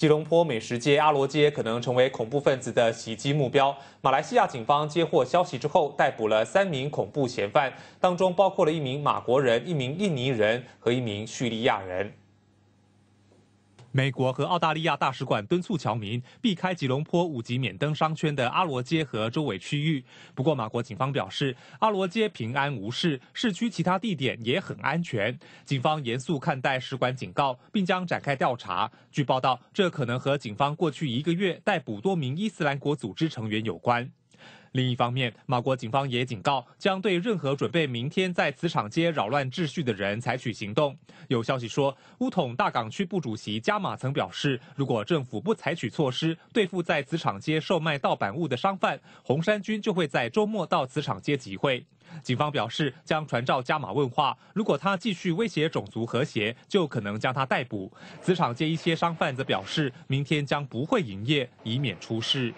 吉隆坡美食街阿罗街可能成为恐怖分子的袭击目标。马来西亚警方接获消息之后，逮捕了三名恐怖嫌犯，当中包括了一名马国人、一名印尼人和一名叙利亚人。美国和澳大利亚大使馆敦促侨民避开吉隆坡五级免登商圈的阿罗街和周围区域。不过，马国警方表示，阿罗街平安无事，市区其他地点也很安全。警方严肃看待使馆警告，并将展开调查。据报道，这可能和警方过去一个月逮捕多名伊斯兰国组织成员有关。另一方面，马国警方也警告，将对任何准备明天在磁场街扰乱秩序的人采取行动。有消息说，乌统大港区部主席加马曾表示，如果政府不采取措施对付在磁场街售卖盗版物的商贩，红衫军就会在周末到磁场街集会。警方表示将传召加马问话，如果他继续威胁种族和谐，就可能将他逮捕。磁场街一些商贩则表示，明天将不会营业，以免出事。